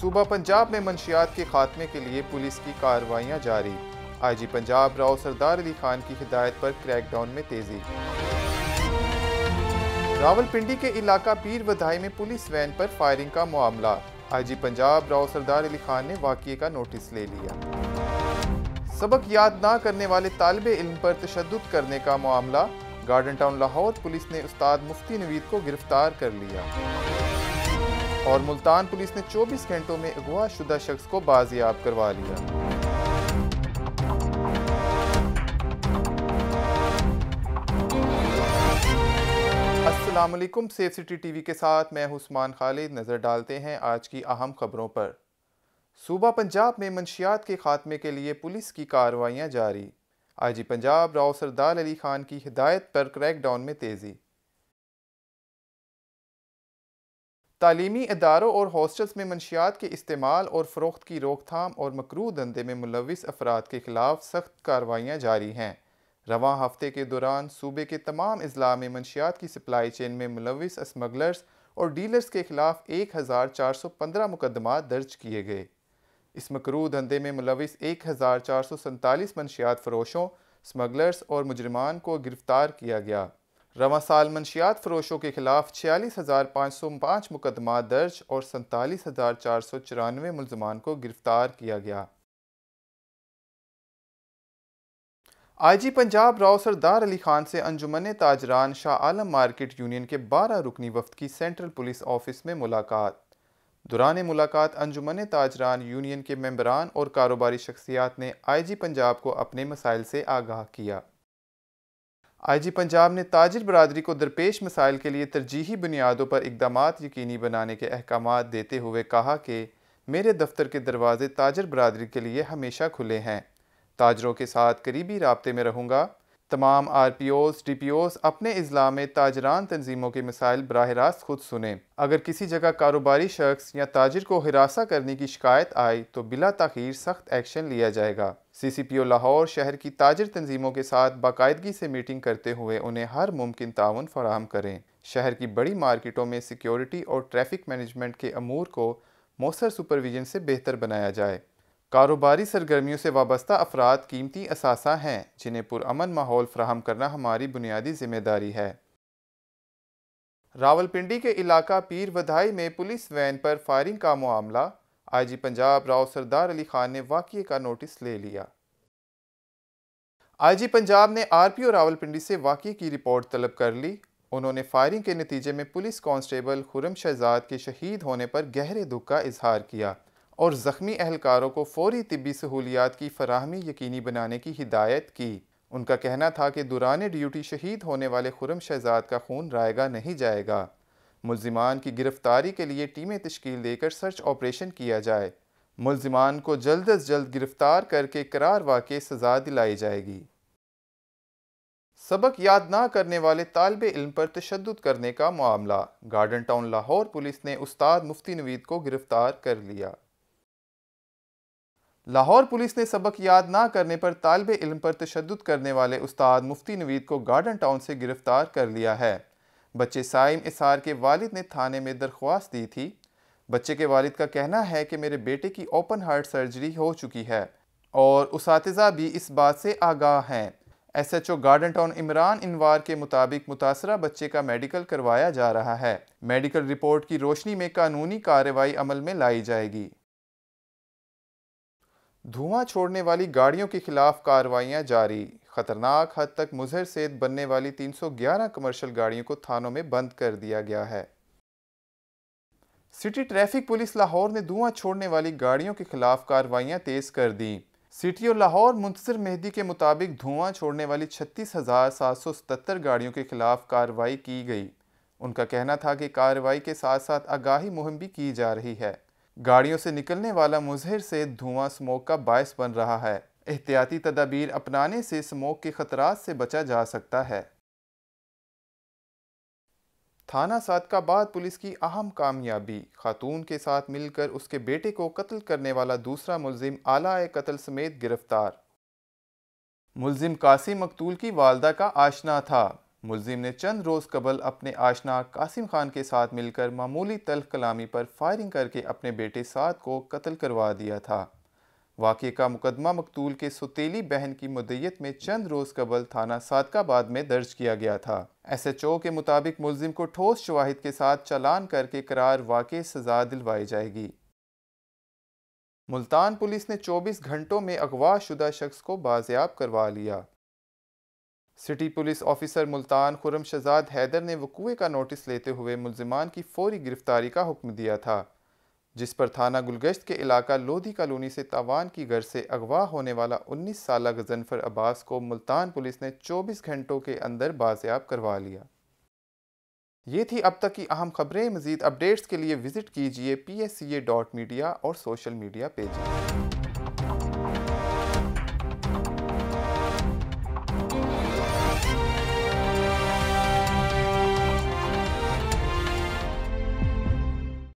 सूबा पंजाब में मंशियात के खात्मे के लिए पुलिस की कार्रवाइयाँ जारी आई जी पंजाब राव सरदार अली खान की हिदायत पर क्रैकडाउन में तेजी रावलपिंडी के इलाका पीर बधाई में पुलिस वैन पर फायरिंग का मामला आई जी पंजाब राव सरदार अली खान ने वाकये का नोटिस ले लिया सबक याद ना करने वाले तालब इल्म पर तशद करने का मामला गार्डन टाउन लाहौर पुलिस ने उस्ताद मुफ्ती नवीद को गिरफ्तार कर लिया और मुल्तान पुलिस ने 24 घंटों में अगवा शुदा शख्स को बाजियाब करवा लिया असलम सेफ सिटी टीवी के साथ मैं उस्मान खालिद नज़र डालते हैं आज की अहम खबरों पर सूबा पंजाब में मंशियात के खात्मे के लिए पुलिस की कार्रवाइयाँ जारी आईजी पंजाब राव सरदार अली खान की हिदायत पर क्रैकडाउन में तेज़ी तालीमी इदारों और हॉस्टल्स में मनशियात के इस्तेमाल और फ़रोख्त की रोकथाम और मकरू धंधे में मुलविस अफराद के ख़िलाफ़ सख्त कार्रवाइयाँ जारी हैं रवा हफ्ते के दौरान सूबे के तमाम अजला में मनशियात की सप्लाई चेन में मुलविस स्मगलर्स और डीलर्स के खिलाफ एक हज़ार चार सौ पंद्रह मुकदमा दर्ज किए गए इस मकरू धंधे में मुलविस एक हज़ार चार सौ सैंतालीस मनशियात फरोशों स्मगलर्स और मुजरमान को गिरफ़्तार किया गया रवा साल मनशियात फरोशों के खिलाफ छियालीस हज़ार पाँच सौ पाँच मुकदमा दर्ज और सैंतालीस हज़ार चार सौ चौरानवे मुलजमान को गिरफ्तार किया गया आई जी पंजाब राव सरदार अली खान से अंजुमन ताजरान शाह आलम मार्केट यूनियन के बारह रुकनी वफद की सेंट्रल पुलिस ऑफिस में मुलाकात दौरान मुलाकात अंजुमन ताजरान यूनियन के मम्बरान और कारोबारी शख्सियात ने आई जी पंजाब को अपने मसाइल से आगाह किया आईजी पंजाब ने ताजिर बरदरी को दरपेश मसाइल के लिए तरजीही बुनियादों पर इकदाम यकीनी बनाने के अहकाम देते हुए कहा कि मेरे दफ्तर के दरवाजे ताजर बरदरी के लिए हमेशा खुले हैं ताजरों के साथ करीबी रबते में रहूँगा तमाम R P Os D P Os अपने अजला में ताजरान तनजीमों के मिसाइल बरह रास्त खुद सुने अगर किसी जगह कारोबारी शख्स या ताजर को हिरासा करने की शिकायत आए तो बिला तखीर सख्त एक्शन लिया जाएगा सी सी पी ओ लाहौर शहर की ताजर तनजीमों के साथ बाकायदगी से मीटिंग करते हुए उन्हें हर मुमकिन ताउन फराहम करें शहर की बड़ी मार्केटों में सिक्योरिटी और ट्रैफिक मैनेजमेंट के अमूर को मौसर सुपरविजन से बेहतर बनाया जाए कारोबारी सरगर्मियों से वाबस्ता अफराद कीमती असासा हैं जिन्हें पुरान माहौल फ्राहम करना हमारी बुनियादी जिम्मेदारी है रावलपिंडी के इलाका पीर वधाई में पुलिस वैन पर फायरिंग का मामला आईजी पंजाब राव सरदार अली खान ने वाक़े का नोटिस ले लिया आईजी पंजाब ने आरपीओ रावलपिंडी से वाक़े की रिपोर्ट तलब कर ली उन्होंने फायरिंग के नतीजे में पुलिस कांस्टेबल खुरम शहजाद के शहीद होने पर गहरे दुख का इजहार किया और ज़ख्मी अहलकारों को फौरी तबी सहूलियात की फरहमी यकीनी बनाने की हिदायत की उनका कहना था कि दुरान ड्यूटी शहीद होने वाले खुरम शहजाद का खून रायगा नहीं जाएगा मुलजमान की गिरफ़्तारी के लिए टीमें तश्कील देकर सर्च ऑपरेशन किया जाए मुलजमान को जल्द अज जल्द गिरफ़्तार करके करार वाक़ सजा दिलाई जाएगी सबक याद ना करने वाले तालब इल्म पर तशद करने का मामला गार्डन टाउन लाहौर पुलिस ने उस्ताद मुफ्ती नवीद को गिरफ़्तार कर लिया लाहौर पुलिस ने सबक याद ना करने पर तालब इल्म पर तशद करने वाले उस्ताद मुफ्ती नवीद को गार्डन टाउन से गिरफ्तार कर लिया है बच्चे साइम इसार के वालिद ने थाने में दरख्वास्त दी थी बच्चे के वालिद का कहना है कि मेरे बेटे की ओपन हार्ट सर्जरी हो चुकी है और उस भी इस बात से आगाह हैं S H O Garden Town Imran Anwar के मुताबिक मुतासरा बच्चे का मेडिकल करवाया जा रहा है मेडिकल रिपोर्ट की रोशनी में कानूनी कार्रवाई अमल में लाई जाएगी धुआं छोड़ने वाली गाड़ियों के खिलाफ कार्रवाइयां जारी खतरनाक हद तक मुजहर से बनने वाली 311 कमर्शियल गाड़ियों को थानों में बंद कर दिया गया है सिटी ट्रैफिक पुलिस लाहौर ने धुआं छोड़ने वाली गाड़ियों के खिलाफ कार्रवाइयां तेज कर दी सिटी और लाहौर मुंतजर मेहदी के मुताबिक धुआं छोड़ने वाली छत्तीस हज़ार सात सौ सतर गाड़ियों के खिलाफ कार्रवाई की गई उनका कहना था कि कार्रवाई के साथ साथ आगाही मुहिम भी की जा रही है गाड़ियों से निकलने वाला मुजहर से धुआं स्मोक का बायस बन रहा है एहतियाती तदाबीर अपनाने से स्मोक के खतरात से बचा जा सकता है थाना सादकाबाद पुलिस की अहम कामयाबी खातून के साथ मिलकर उसके बेटे को कत्ल करने वाला दूसरा मुलजिम आला कत्ल समेत गिरफ्तार मुलजिम कासिम मकतूल की वालदा का आशना था मुलिम ने चंद रोज़ कबल अपने आशना कासिम खान के साथ मिलकर मामूली तल्ख कलामी पर फायरिंग करके अपने बेटे साद को कत्ल करवा दिया था वाक़े का मुकदमा मकतूल के सतीली बहन की मदयत में चंद रोज़ कबल थाना सादकाबाद में दर्ज किया गया था एस एच ओ के मुताबिक मुलिम को ठोस शवाहिद के साथ चलान करके करार वाक़ सजा दिलवाई जाएगी मुल्तान पुलिस ने 24 घंटों में अगवा शुदा शख्स को बाजियाब करवा लिया city police officer Multan Khurram Shahzad Haider ने वकूए का नोटिस लेते हुए मुलजमान की फौरी गिरफ्तारी का हुक्म दिया था जिस पर थाना गुलगश्त के इलाका लोधी कॉलोनी से तावान की घर से अगवा होने वाला 19 साल गजनफर अब्बास को मुल्तान पुलिस ने 24 घंटों के अंदर बाजियाब करवा लिया ये थी अब तक की अहम खबरें मजीद अपडेट्स के लिए विजिट कीजिए P S C A dot media और सोशल मीडिया पेज